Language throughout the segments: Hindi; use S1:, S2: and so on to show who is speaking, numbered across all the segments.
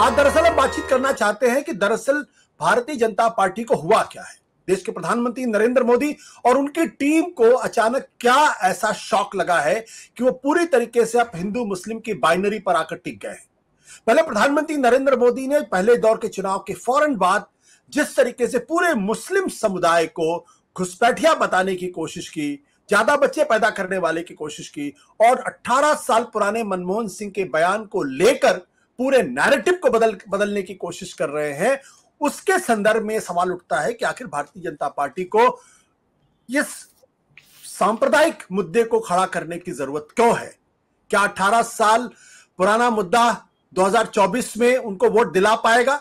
S1: आज दरअसल हम बातचीत करना चाहते हैं कि दरअसल भारतीय जनता पार्टी को हुआ क्या है देश के प्रधानमंत्री नरेंद्र मोदी और उनकी टीम को अचानक क्या ऐसा शॉक लगा है कि वो पूरी तरीके से अब हिंदू मुस्लिम की बाइनरी पर आकर टिक गए पहले प्रधानमंत्री नरेंद्र मोदी ने पहले दौर के चुनाव के फौरन बाद जिस तरीके से पूरे मुस्लिम समुदाय को घुसपैठिया बताने की कोशिश की ज्यादा बच्चे पैदा करने वाले की कोशिश की और 18 साल पुराने मनमोहन सिंह के बयान को लेकर पूरे नैरेटिव को बदल बदलने की कोशिश कर रहे हैं उसके संदर्भ में सवाल उठता है कि आखिर भारतीय जनता पार्टी को इस सांप्रदायिक मुद्दे को खड़ा करने की जरूरत क्यों है क्या 18 साल पुराना मुद्दा 2024 में उनको वोट दिला पाएगा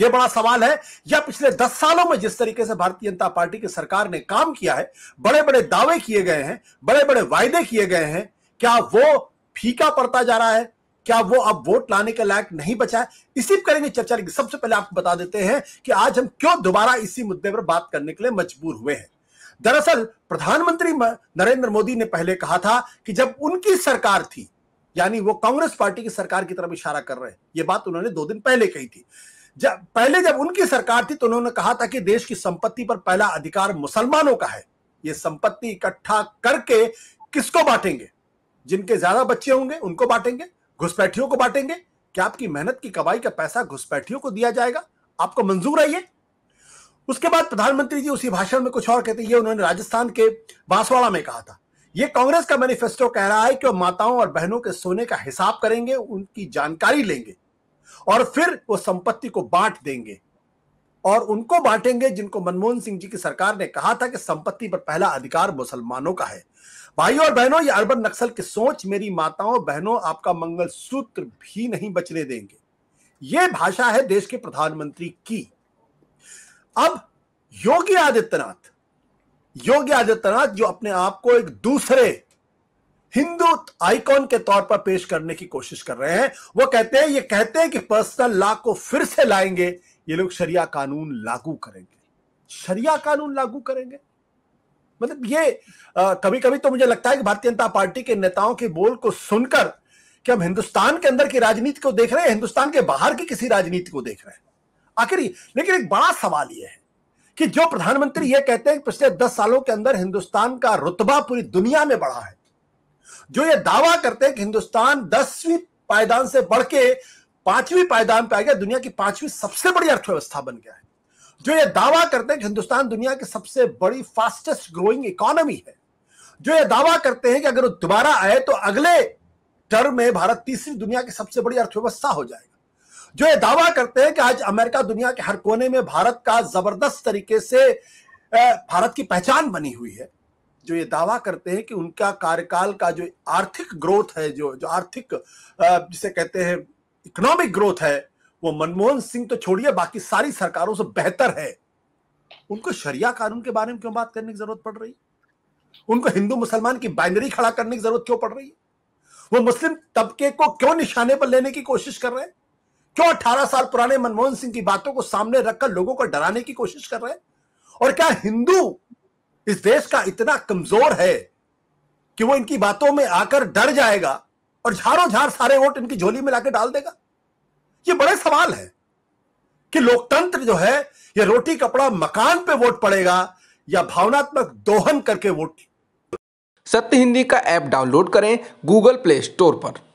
S1: यह बड़ा सवाल है या पिछले 10 सालों में जिस तरीके से भारतीय जनता पार्टी की सरकार ने काम किया है बड़े बड़े दावे किए गए हैं बड़े बड़े वायदे किए गए हैं क्या वो फीका पड़ता जा रहा है क्या वो अब वोट लाने के लायक नहीं बचा है इसी पर करेंगे चर्चा सबसे पहले आपको बता देते हैं कि आज हम क्यों दोबारा इसी मुद्दे पर बात करने के लिए मजबूर हुए हैं दरअसल प्रधानमंत्री नरेंद्र मोदी ने पहले कहा था कि जब उनकी सरकार थी यानी वो कांग्रेस पार्टी की सरकार की तरफ इशारा कर रहे हैं ये बात उन्होंने दो दिन पहले कही थी जब पहले जब उनकी सरकार थी तो उन्होंने कहा था कि देश की संपत्ति पर पहला अधिकार मुसलमानों का है ये संपत्ति इकट्ठा करके किसको बांटेंगे जिनके ज्यादा बच्चे होंगे उनको बांटेंगे घुसपैठियों को बांटेंगे क्या आपकी मेहनत की कमाई का पैसा घुसपैठियों को दिया जाएगा आपको मंजूर है ये उसके बाद प्रधानमंत्री जी उसी भाषण में कुछ और कहते ये उन्होंने राजस्थान के बांसवाड़ा में कहा था ये कांग्रेस का मैनिफेस्टो कह रहा है कि वो माताओं और बहनों के सोने का हिसाब करेंगे उनकी जानकारी लेंगे और फिर वो संपत्ति को बांट देंगे और उनको बांटेंगे जिनको मनमोहन सिंह जी की सरकार ने कहा था कि संपत्ति पर पहला अधिकार मुसलमानों का है भाई और बहनों ये अरबन नक्सल की सोच मेरी माताओं बहनों आपका मंगल सूत्र भी नहीं बचने देंगे ये भाषा है देश के प्रधानमंत्री की अब योगी आदित्यनाथ योगी आदित्यनाथ जो अपने आप को एक दूसरे हिंदू आइकॉन के तौर पर पेश करने की कोशिश कर रहे हैं वो कहते हैं ये कहते हैं कि पर्सनल लॉ को फिर से लाएंगे ये लोग शरिया कानून लागू करेंगे शरिया कानून लागू करेंगे मतलब ये आ, कभी कभी तो मुझे लगता है कि भारतीय जनता पार्टी के नेताओं के बोल को सुनकर कि हम हिंदुस्तान के अंदर की राजनीति को देख रहे हैं हिंदुस्तान के बाहर की किसी राजनीति को देख रहे हैं आखिर लेकिन एक बड़ा सवाल यह है कि जो प्रधानमंत्री यह कहते हैं पिछले दस सालों के अंदर हिंदुस्तान का रुतबा पूरी दुनिया में बढ़ा है जो ये दावा करते हैं कि हिंदुस्तान दसवीं पायदान से बढ़ के पांचवी पायदान पे आ गया दुनिया की पांचवी सबसे बड़ी अर्थव्यवस्था बन गया है जो ये दावा करते हैं कि हिंदुस्तान दुनिया की सबसे बड़ी फास्टेस्ट ग्रोइंग इकोनॉमी है जो ये दावा करते हैं कि अगर वो दोबारा आए तो अगले टर्म में भारत तीसरी दुनिया की सबसे बड़ी अर्थव्यवस्था हो जाएगा जो ये दावा करते हैं कि आज अमेरिका दुनिया के हर कोने में भारत का जबरदस्त तरीके से भारत की पहचान बनी हुई है जो ये दावा करते हैं कि उनका कार्यकाल का जो आर्थिक ग्रोथ है जो जो आर्थिक जिसे कहते हैं इकोनॉमिक ग्रोथ है वो मनमोहन सिंह तो छोड़िए बाकी सारी सरकारों से बेहतर है उनको शरिया कानून के बारे में क्यों बात करने की जरूरत पड़ रही उनको हिंदू मुसलमान की बाइनरी खड़ा करने की जरूरत क्यों पड़ रही है वो मुस्लिम तबके को क्यों निशाने पर लेने की कोशिश कर रहे हैं क्यों अठारह साल पुराने मनमोहन सिंह की बातों को सामने रखकर लोगों को डराने की कोशिश कर रहे हैं और क्या हिंदू इस देश का इतना कमजोर है कि वो इनकी बातों में आकर डर जाएगा और झारो झार सारे वोट इनकी झोली में लाकर डाल देगा ये बड़े सवाल है कि लोकतंत्र जो है ये रोटी कपड़ा मकान पे वोट पड़ेगा या भावनात्मक दोहन करके वोट सत्य हिंदी का ऐप डाउनलोड करें गूगल प्ले स्टोर पर